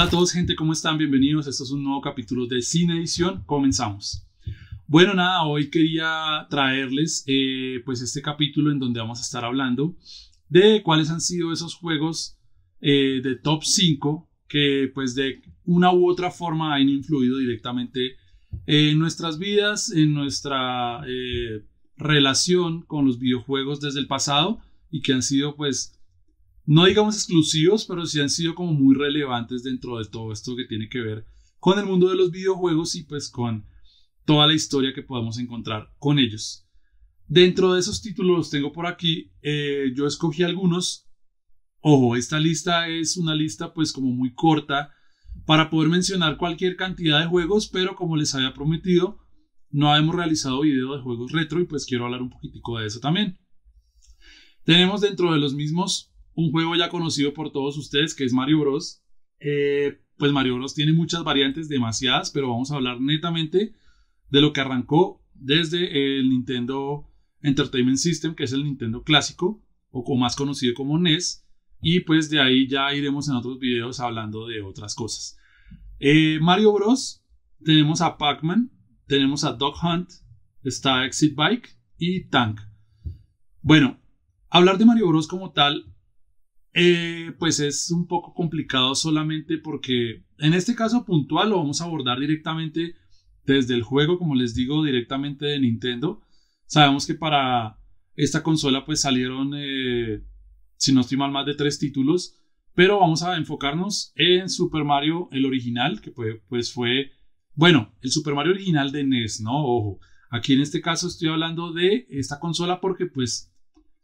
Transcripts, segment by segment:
Hola a todos gente, ¿cómo están? Bienvenidos. Esto es un nuevo capítulo de Cine Edición. Comenzamos. Bueno, nada, hoy quería traerles eh, pues este capítulo en donde vamos a estar hablando de cuáles han sido esos juegos eh, de top 5 que pues de una u otra forma han influido directamente en nuestras vidas, en nuestra eh, relación con los videojuegos desde el pasado y que han sido pues no digamos exclusivos, pero sí han sido como muy relevantes dentro de todo esto que tiene que ver con el mundo de los videojuegos y pues con toda la historia que podemos encontrar con ellos. Dentro de esos títulos los tengo por aquí, eh, yo escogí algunos. Ojo, esta lista es una lista pues como muy corta para poder mencionar cualquier cantidad de juegos, pero como les había prometido, no hemos realizado video de juegos retro y pues quiero hablar un poquitico de eso también. Tenemos dentro de los mismos un juego ya conocido por todos ustedes, que es Mario Bros. Eh, pues Mario Bros tiene muchas variantes, demasiadas, pero vamos a hablar netamente de lo que arrancó desde el Nintendo Entertainment System, que es el Nintendo clásico, o más conocido como NES, y pues de ahí ya iremos en otros videos hablando de otras cosas. Eh, Mario Bros. Tenemos a Pac-Man, tenemos a Dog Hunt, está Exit Bike y Tank. Bueno, hablar de Mario Bros como tal eh, pues es un poco complicado solamente porque en este caso puntual lo vamos a abordar directamente desde el juego, como les digo, directamente de Nintendo. Sabemos que para esta consola pues salieron, eh, si no estoy mal, más de tres títulos, pero vamos a enfocarnos en Super Mario, el original, que pues fue, bueno, el Super Mario original de NES, ¿no? Ojo, aquí en este caso estoy hablando de esta consola porque pues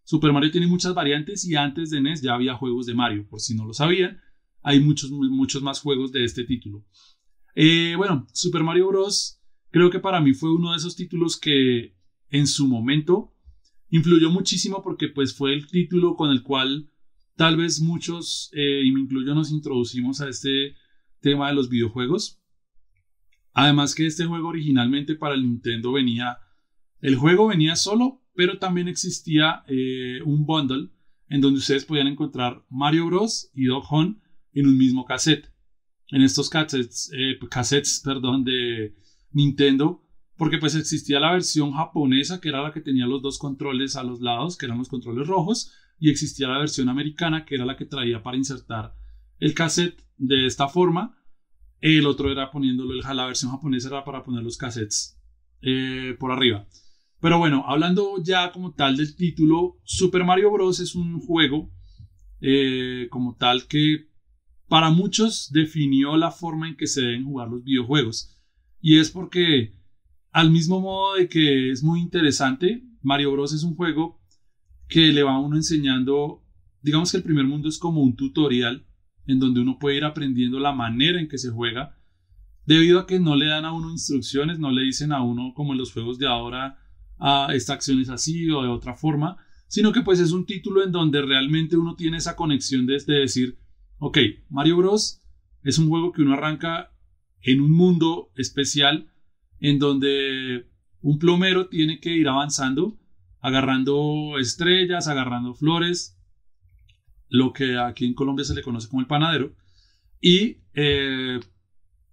Super Mario tiene muchas variantes y antes de NES ya había juegos de Mario, por si no lo sabían. Hay muchos, muchos más juegos de este título. Eh, bueno, Super Mario Bros. creo que para mí fue uno de esos títulos que en su momento influyó muchísimo porque pues fue el título con el cual tal vez muchos, eh, y me incluyo, nos introducimos a este tema de los videojuegos. Además que este juego originalmente para el Nintendo venía, el juego venía solo pero también existía eh, un bundle en donde ustedes podían encontrar Mario Bros. y Dog Hunt en un mismo cassette. En estos eh, cassettes, perdón, de Nintendo, porque pues existía la versión japonesa, que era la que tenía los dos controles a los lados, que eran los controles rojos, y existía la versión americana, que era la que traía para insertar el cassette de esta forma. El otro era poniéndolo, la versión japonesa era para poner los cassettes eh, por arriba. Pero bueno, hablando ya como tal del título, Super Mario Bros. es un juego eh, como tal que para muchos definió la forma en que se deben jugar los videojuegos. Y es porque, al mismo modo de que es muy interesante, Mario Bros. es un juego que le va a uno enseñando, digamos que el primer mundo es como un tutorial en donde uno puede ir aprendiendo la manera en que se juega, debido a que no le dan a uno instrucciones, no le dicen a uno como en los juegos de ahora, ah, esta acción es así o de otra forma, sino que pues es un título en donde realmente uno tiene esa conexión de, este decir, ok, Mario Bros es un juego que uno arranca en un mundo especial en donde un plomero tiene que ir avanzando, agarrando estrellas, agarrando flores, lo que aquí en Colombia se le conoce como el panadero, y eh,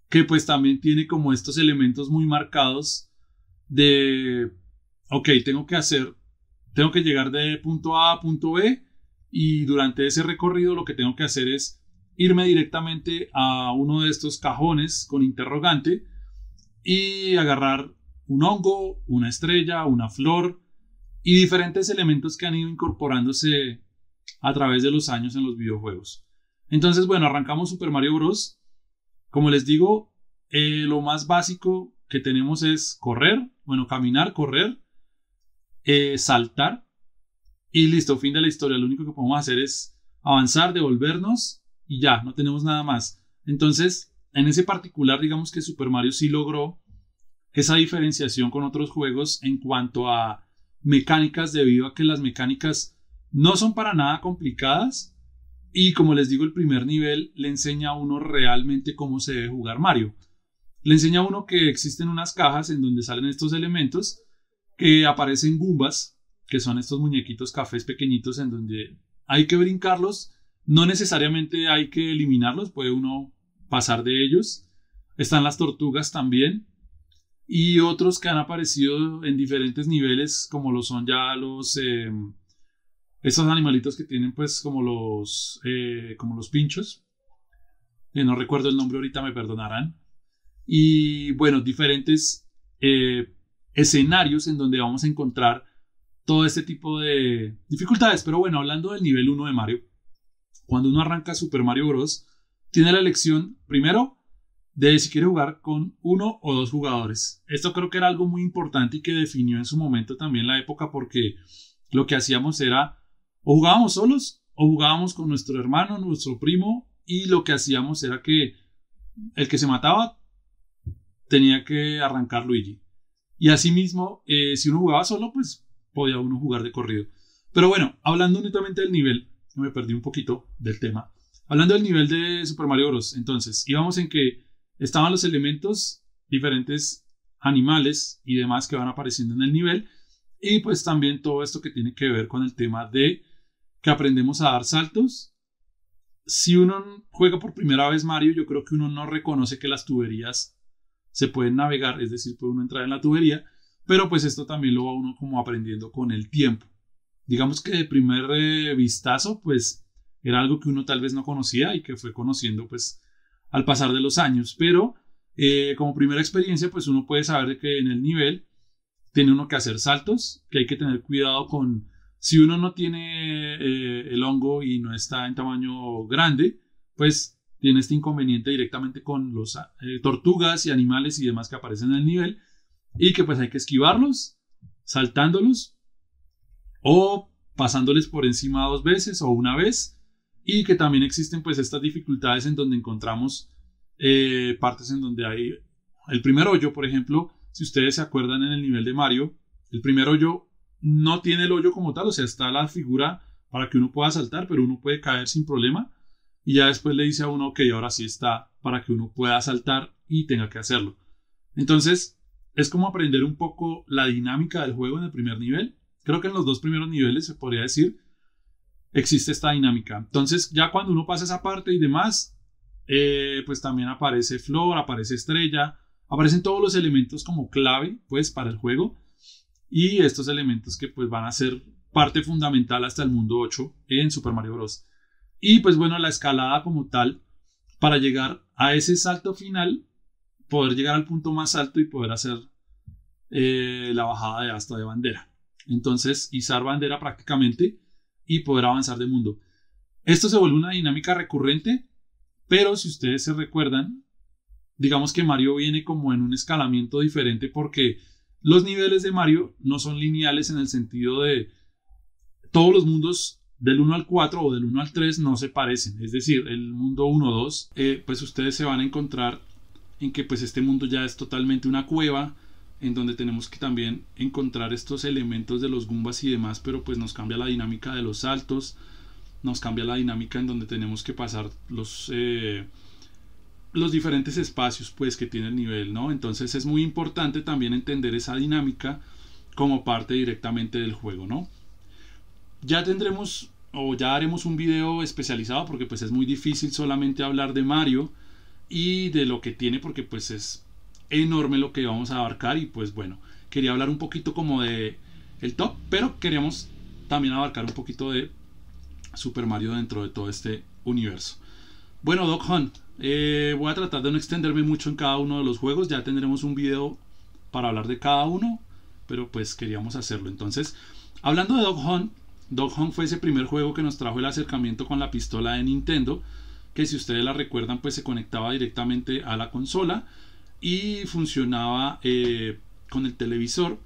que pues también tiene como estos elementos muy marcados de ok, tengo que hacer, tengo que llegar de punto A a punto B y durante ese recorrido lo que tengo que hacer es irme directamente a uno de estos cajones con interrogante y agarrar un hongo, una estrella, una flor y diferentes elementos que han ido incorporándose a través de los años en los videojuegos. Entonces, bueno, arrancamos Super Mario Bros. Como les digo, eh, lo más básico que tenemos es correr, bueno, caminar, correr, eh, saltar y listo, fin de la historia. Lo único que podemos hacer es avanzar, devolvernos y ya, no tenemos nada más. Entonces, en ese particular, digamos que Super Mario sí logró esa diferenciación con otros juegos en cuanto a mecánicas, debido a que las mecánicas no son para nada complicadas. Y como les digo, el primer nivel le enseña a uno realmente cómo se debe jugar Mario. Le enseña a uno que existen unas cajas en donde salen estos elementos que aparecen gumbas que son estos muñequitos cafés pequeñitos en donde hay que brincarlos, no necesariamente hay que eliminarlos, puede uno pasar de ellos. Están las tortugas también y otros que han aparecido en diferentes niveles, como lo son ya los... Em, estos animalitos que tienen pues como los... Eh, como los pinchos. Eh, no recuerdo el nombre ahorita, me perdonarán. Y bueno, diferentes eh, escenarios en donde vamos a encontrar todo este tipo de dificultades. Pero bueno, hablando del nivel 1 de Mario, cuando uno arranca Super Mario Bros., tiene la elección primero de si quiere jugar con uno o dos jugadores. Esto creo que era algo muy importante y que definió en su momento también la época porque lo que hacíamos era o jugábamos solos o jugábamos con nuestro hermano, nuestro primo y lo que hacíamos era que el que se mataba tenía que arrancar Luigi y asimismo, eh, si uno jugaba solo, pues podía uno jugar de corrido. Pero bueno, hablando únicamente del nivel, me perdí un poquito del tema. Hablando del nivel de Super Mario Bros. Entonces, íbamos en que estaban los elementos, diferentes animales y demás que van apareciendo en el nivel. Y pues también todo esto que tiene que ver con el tema de que aprendemos a dar saltos. Si uno juega por primera vez Mario, yo creo que uno no reconoce que las tuberías se pueden navegar, es decir, puede uno entrar en la tubería, pero pues esto también lo va uno como aprendiendo con el tiempo. Digamos que de primer eh, vistazo, pues era algo que uno tal vez no conocía y que fue conociendo pues al pasar de los años, pero eh, como primera experiencia, pues uno puede saber que en el nivel tiene uno que hacer saltos, que hay que tener cuidado con si uno no tiene eh, el hongo y no está en tamaño grande, pues tiene este inconveniente directamente con los ah, eh, tortugas y animales y demás que aparecen en el nivel y que pues hay que esquivarlos, saltándolos o pasándoles por encima dos veces o una vez y que también existen pues estas dificultades en donde encontramos eh, partes en donde hay el primer hoyo, por ejemplo, si ustedes se acuerdan en el nivel de Mario, el primer hoyo no tiene el hoyo como tal, o sea, está la figura para que uno pueda saltar, pero uno puede caer sin problema y ya después le dice a uno, que ahora sí está, para que uno pueda saltar y tenga que hacerlo. Entonces, es como aprender un poco la dinámica del juego en el primer nivel. Creo que en los dos primeros niveles se podría decir existe esta dinámica. Entonces, ya cuando uno pasa esa parte y demás, eh, pues también aparece flor, aparece estrella, aparecen todos los elementos como clave, pues, para el juego. Y estos elementos que, pues, van a ser parte fundamental hasta el mundo 8 en Super Mario Bros. Y pues bueno, la escalada como tal, para llegar a ese salto final, poder llegar al punto más alto y poder hacer eh, la bajada de hasta de bandera. Entonces, izar bandera prácticamente y poder avanzar de mundo. Esto se vuelve una dinámica recurrente, pero si ustedes se recuerdan, digamos que Mario viene como en un escalamiento diferente porque los niveles de Mario no son lineales en el sentido de todos los mundos del 1 al 4 o del 1 al 3 no se parecen. Es decir, el mundo 1-2, eh, pues ustedes se van a encontrar en que pues este mundo ya es totalmente una cueva, en donde tenemos que también encontrar estos elementos de los gumbas y demás, pero pues nos cambia la dinámica de los saltos, nos cambia la dinámica en donde tenemos que pasar los, eh, los diferentes espacios pues que tiene el nivel, ¿no? Entonces es muy importante también entender esa dinámica como parte directamente del juego, ¿no? Ya tendremos o ya haremos un video especializado porque pues es muy difícil solamente hablar de Mario y de lo que tiene porque pues es enorme lo que vamos a abarcar y pues bueno, quería hablar un poquito como de el top, pero queríamos también abarcar un poquito de Super Mario dentro de todo este universo. Bueno, Dog Hunt, eh, voy a tratar de no extenderme mucho en cada uno de los juegos, ya tendremos un video para hablar de cada uno, pero pues queríamos hacerlo. Entonces, hablando de Dog Hunt, Dog Hunt fue ese primer juego que nos trajo el acercamiento con la pistola de Nintendo, que si ustedes la recuerdan pues se conectaba directamente a la consola y funcionaba eh, con el televisor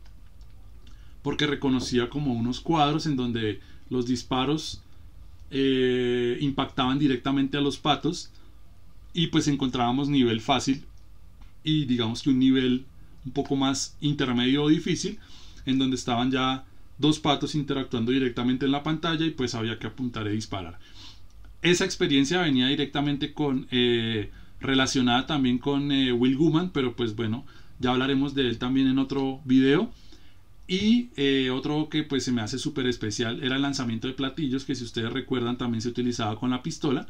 porque reconocía como unos cuadros en donde los disparos eh, impactaban directamente a los patos y pues encontrábamos nivel fácil y digamos que un nivel un poco más intermedio o difícil en donde estaban ya dos patos interactuando directamente en la pantalla y pues había que apuntar y disparar. Esa experiencia venía directamente con eh, relacionada también con eh, Will Guman, pero pues bueno, ya hablaremos de él también en otro video. Y eh, otro que pues se me hace súper especial era el lanzamiento de platillos, que si ustedes recuerdan también se utilizaba con la pistola,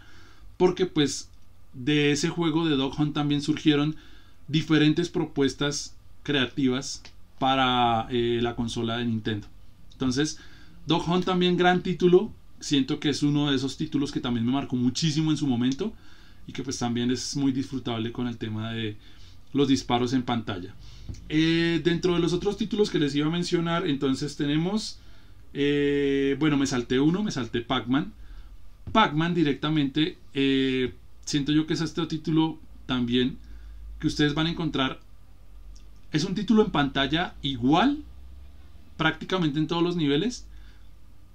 porque pues de ese juego de Dog Hunt también surgieron diferentes propuestas creativas para la consola de Nintendo. Entonces, Dog Hunt también gran título. Siento que es uno de esos títulos que también me marcó muchísimo en su momento y que pues también es muy disfrutable con el tema de los disparos en pantalla. Eh, dentro de los otros títulos que les iba a mencionar, entonces tenemos, eh, bueno, me salté uno, me salté Pac-Man. Pac-Man directamente, eh, siento yo que es este título también que ustedes van a encontrar. Es un título en pantalla igual prácticamente en todos los niveles,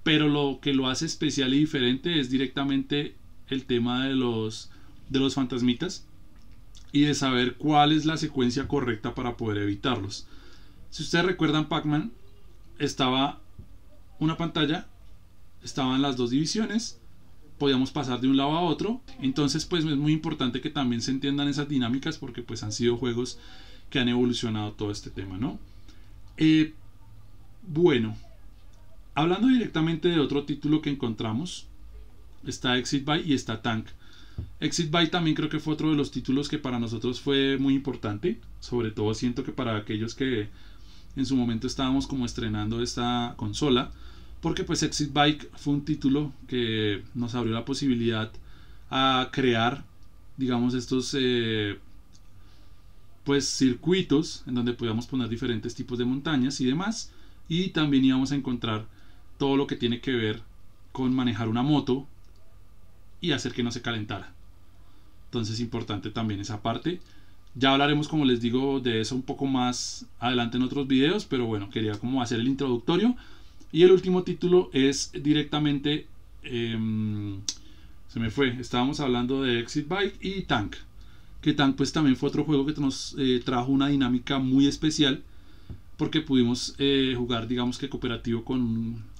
pero lo que lo hace especial y diferente es directamente el tema de los, de los fantasmitas y de saber cuál es la secuencia correcta para poder evitarlos. Si ustedes recuerdan, Pac-Man estaba una pantalla, estaban las dos divisiones, podíamos pasar de un lado a otro, entonces pues es muy importante que también se entiendan esas dinámicas porque pues han sido juegos que han evolucionado todo este tema, ¿no? Eh, bueno, hablando directamente de otro título que encontramos, está Exit Bike y está Tank. Exit Bike también creo que fue otro de los títulos que para nosotros fue muy importante, sobre todo siento que para aquellos que en su momento estábamos como estrenando esta consola, porque pues Exit Bike fue un título que nos abrió la posibilidad a crear, digamos, estos eh, pues circuitos en donde podíamos poner diferentes tipos de montañas y demás y también íbamos a encontrar todo lo que tiene que ver con manejar una moto y hacer que no se calentara. Entonces importante también esa parte. Ya hablaremos, como les digo, de eso un poco más adelante en otros videos, pero bueno, quería como hacer el introductorio. Y el último título es directamente... Em, se me fue, estábamos hablando de Exit Bike y Tank. Que Tank pues también fue otro juego que nos eh, trajo una dinámica muy especial porque pudimos eh, jugar, digamos que cooperativo con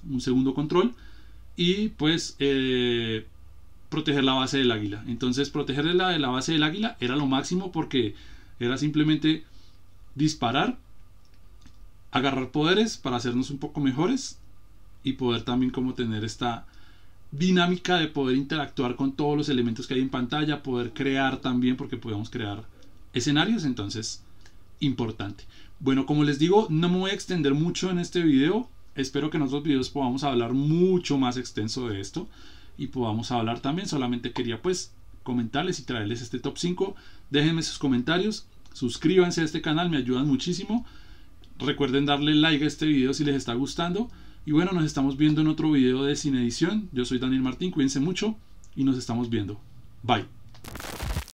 un, segundo control y pues eh, proteger la base del águila. Entonces, proteger la, la base del águila era lo máximo porque era simplemente disparar, agarrar poderes para hacernos un poco mejores y poder también como tener esta dinámica de poder interactuar con todos los elementos que hay en pantalla, poder crear también porque podemos crear escenarios, entonces importante. Bueno, como les digo, no me voy a extender mucho en este video. Espero que en otros videos podamos hablar mucho más extenso de esto y podamos hablar también. Solamente quería pues comentarles y traerles este top 5. Déjenme sus comentarios, suscríbanse a este canal, me ayudan muchísimo. Recuerden darle like a este video si les está gustando. Y bueno, nos estamos viendo en otro video de Sin Edición. Yo soy Daniel Martín, cuídense mucho y nos estamos viendo. Bye.